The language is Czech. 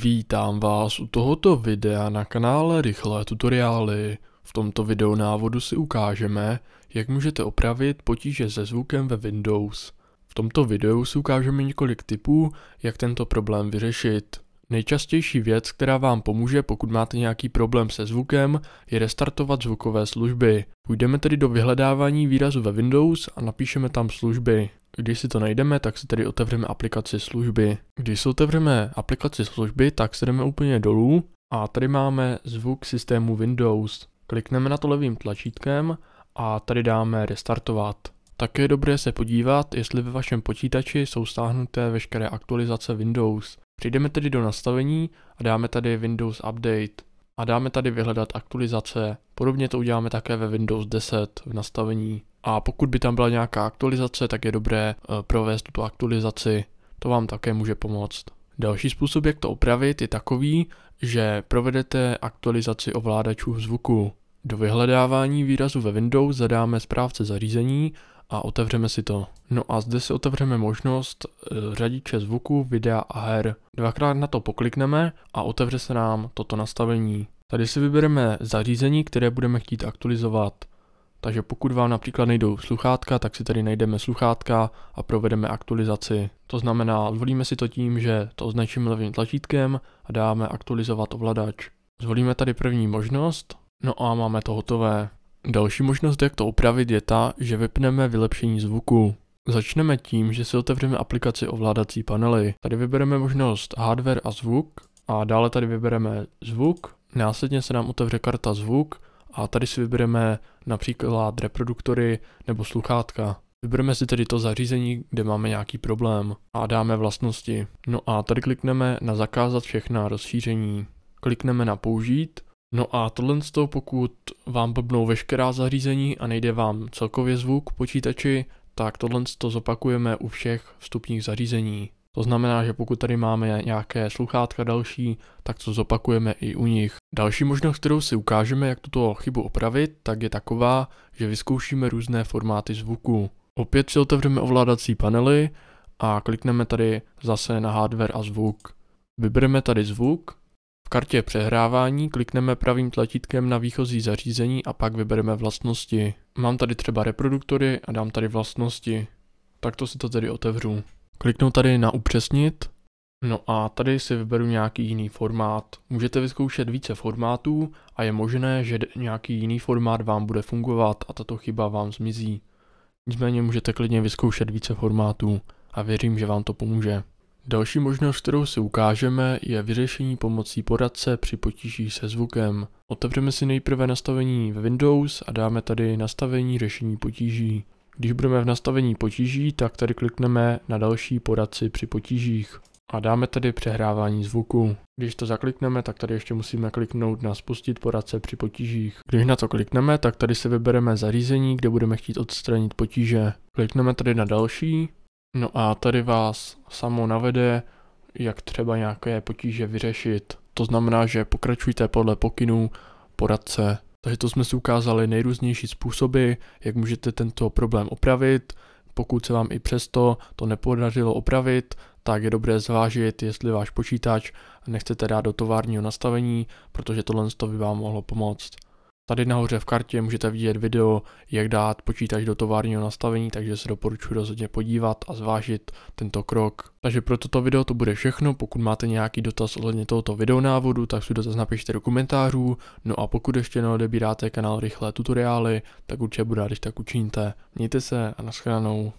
Vítám vás u tohoto videa na kanále Rychlé tutoriály. V tomto videonávodu si ukážeme, jak můžete opravit potíže se zvukem ve Windows. V tomto videu si ukážeme několik typů, jak tento problém vyřešit. Nejčastější věc, která vám pomůže, pokud máte nějaký problém se zvukem, je restartovat zvukové služby. Půjdeme tedy do vyhledávání výrazu ve Windows a napíšeme tam služby. Když si to najdeme, tak si tedy otevřeme aplikaci služby. Když si otevřeme aplikaci služby, tak se jdeme úplně dolů a tady máme zvuk systému Windows. Klikneme na to levým tlačítkem a tady dáme restartovat. Také je dobré se podívat, jestli ve vašem počítači jsou stáhnuté veškeré aktualizace Windows. Přijdeme tedy do nastavení a dáme tady Windows Update a dáme tady vyhledat aktualizace. Podobně to uděláme také ve Windows 10 v nastavení a pokud by tam byla nějaká aktualizace, tak je dobré eh, provést tuto aktualizaci, to vám také může pomoct. Další způsob, jak to opravit, je takový, že provedete aktualizaci ovládačů zvuku. Do vyhledávání výrazu ve Windows zadáme správce zařízení a otevřeme si to. No a zde si otevřeme možnost eh, řadiče zvuku, videa a her. Dvakrát na to poklikneme a otevře se nám toto nastavení. Tady si vybereme zařízení, které budeme chtít aktualizovat. Takže pokud vám například nejdou sluchátka, tak si tady najdeme sluchátka a provedeme aktualizaci. To znamená, zvolíme si to tím, že to označíme levým tlačítkem a dáme aktualizovat ovladač. Zvolíme tady první možnost, no a máme to hotové. Další možnost, jak to upravit, je ta, že vypneme vylepšení zvuku. Začneme tím, že si otevřeme aplikaci ovládací panely. Tady vybereme možnost hardware a zvuk a dále tady vybereme zvuk. Následně se nám otevře karta zvuk a tady si vybereme například reproduktory nebo sluchátka. Vybereme si tedy to zařízení, kde máme nějaký problém a dáme vlastnosti. No a tady klikneme na zakázat všechna rozšíření. Klikneme na použít. No a tohle z toho, pokud vám blbnou veškerá zařízení a nejde vám celkově zvuk počítači, tak tohle to zopakujeme u všech vstupních zařízení. To znamená, že pokud tady máme nějaké sluchátka další, tak to zopakujeme i u nich. Další možnost, kterou si ukážeme, jak tuto chybu opravit, tak je taková, že vyzkoušíme různé formáty zvuku. Opět si otevřeme ovládací panely a klikneme tady zase na hardware a zvuk. Vybereme tady zvuk, v kartě přehrávání klikneme pravým tlačítkem na výchozí zařízení a pak vybereme vlastnosti. Mám tady třeba reproduktory a dám tady vlastnosti. Takto si to tedy otevřu. Kliknu tady na upřesnit. No a tady si vyberu nějaký jiný formát. Můžete vyzkoušet více formátů a je možné, že nějaký jiný formát vám bude fungovat a tato chyba vám zmizí. Nicméně můžete klidně vyzkoušet více formátů a věřím, že vám to pomůže. Další možnost, kterou si ukážeme, je vyřešení pomocí poradce při potížích se zvukem. Otevřeme si nejprve nastavení ve Windows a dáme tady nastavení řešení potíží. Když budeme v nastavení potíží, tak tady klikneme na další poradci při potížích a dáme tady přehrávání zvuku. Když to zaklikneme, tak tady ještě musíme kliknout na spustit poradce při potížích. Když na to klikneme, tak tady si vybereme zařízení, kde budeme chtít odstranit potíže. Klikneme tady na další, no a tady vás samo navede, jak třeba nějaké potíže vyřešit. To znamená, že pokračujte podle pokynů poradce. Takže to jsme si ukázali nejrůznější způsoby, jak můžete tento problém opravit. Pokud se vám i přesto to nepodařilo opravit, tak je dobré zvážit, jestli váš počítač nechcete dát do továrního nastavení, protože tohle by vám mohlo pomoct. Tady nahoře v kartě můžete vidět video, jak dát počítač do továrního nastavení, takže se doporučuji rozhodně podívat a zvážit tento krok. Takže pro toto video to bude všechno, pokud máte nějaký dotaz ohledně tohoto videonávodu, tak si dotaz napište do komentářů, no a pokud ještě neodebíráte kanál Rychlé tutoriály, tak určitě bude rád, když tak učiníte. Mějte se a nashledanou.